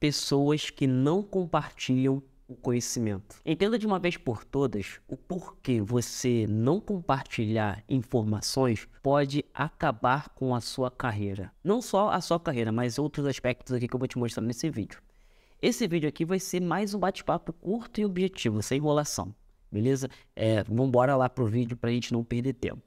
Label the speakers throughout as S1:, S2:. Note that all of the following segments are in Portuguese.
S1: pessoas que não compartilham o conhecimento. Entenda de uma vez por todas o porquê você não compartilhar informações pode acabar com a sua carreira. Não só a sua carreira, mas outros aspectos aqui que eu vou te mostrar nesse vídeo. Esse vídeo aqui vai ser mais um bate-papo curto e objetivo, sem enrolação, beleza? É, vamos embora lá pro vídeo para a gente não perder tempo.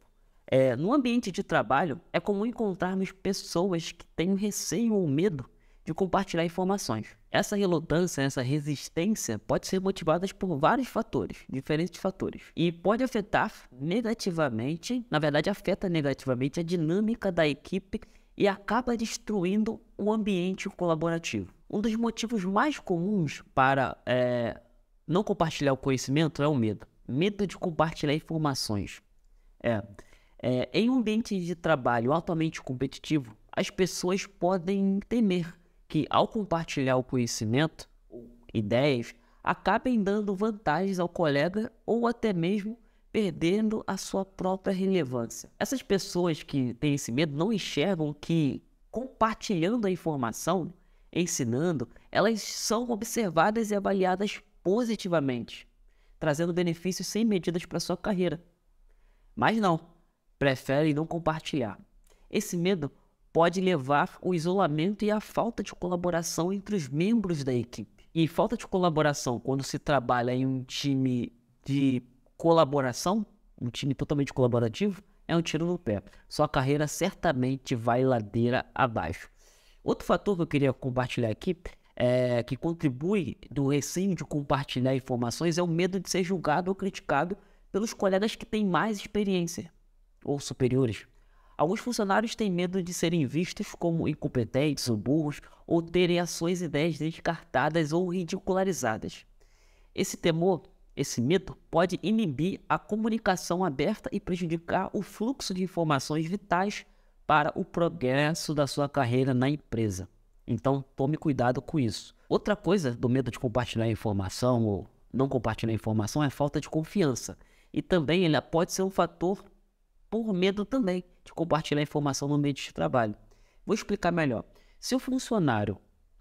S1: É, no ambiente de trabalho, é comum encontrarmos pessoas que têm receio ou medo de compartilhar informações. Essa relutância, essa resistência pode ser motivada por vários fatores, diferentes fatores, e pode afetar negativamente, na verdade afeta negativamente a dinâmica da equipe e acaba destruindo o ambiente colaborativo. Um dos motivos mais comuns para é, não compartilhar o conhecimento é o medo. Medo de compartilhar informações. É, é, em um ambiente de trabalho altamente competitivo, as pessoas podem temer que, ao compartilhar o conhecimento ou ideias, acabem dando vantagens ao colega ou até mesmo perdendo a sua própria relevância. Essas pessoas que têm esse medo não enxergam que compartilhando a informação, ensinando, elas são observadas e avaliadas positivamente, trazendo benefícios sem medidas para sua carreira. Mas não, preferem não compartilhar. Esse medo pode levar o isolamento e a falta de colaboração entre os membros da equipe. E falta de colaboração quando se trabalha em um time de colaboração, um time totalmente colaborativo, é um tiro no pé. Sua carreira certamente vai ladeira abaixo. Outro fator que eu queria compartilhar aqui é, que contribui do receio de compartilhar informações é o medo de ser julgado ou criticado pelos colegas que têm mais experiência ou superiores. Alguns funcionários têm medo de serem vistos como incompetentes ou burros ou terem as suas ideias descartadas ou ridicularizadas. Esse temor, esse medo, pode inibir a comunicação aberta e prejudicar o fluxo de informações vitais para o progresso da sua carreira na empresa. Então, tome cuidado com isso. Outra coisa do medo de compartilhar informação ou não compartilhar informação é a falta de confiança. E também ela pode ser um fator por medo também de compartilhar informação no meio de trabalho. Vou explicar melhor. Se o funcionário,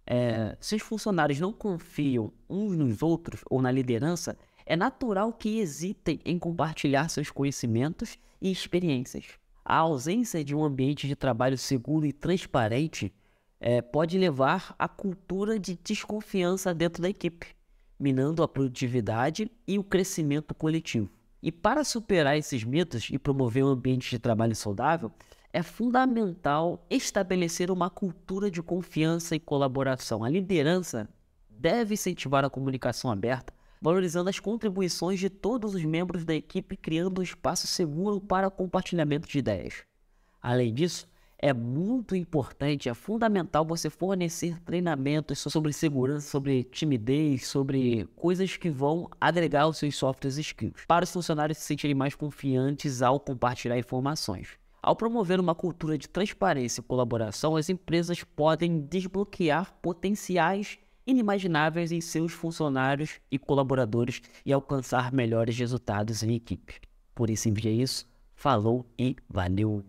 S1: é, se os funcionários não confiam uns nos outros ou na liderança, é natural que hesitem em compartilhar seus conhecimentos e experiências. A ausência de um ambiente de trabalho seguro e transparente é, pode levar à cultura de desconfiança dentro da equipe, minando a produtividade e o crescimento coletivo. E para superar esses mitos e promover um ambiente de trabalho saudável, é fundamental estabelecer uma cultura de confiança e colaboração. A liderança deve incentivar a comunicação aberta, valorizando as contribuições de todos os membros da equipe, criando um espaço seguro para compartilhamento de ideias. Além disso, é muito importante, é fundamental você fornecer treinamentos sobre segurança, sobre timidez, sobre coisas que vão agregar os seus softwares skills, para os funcionários se sentirem mais confiantes ao compartilhar informações. Ao promover uma cultura de transparência e colaboração, as empresas podem desbloquear potenciais inimagináveis em seus funcionários e colaboradores e alcançar melhores resultados em equipe. Por isso, envia isso. Falou e valeu!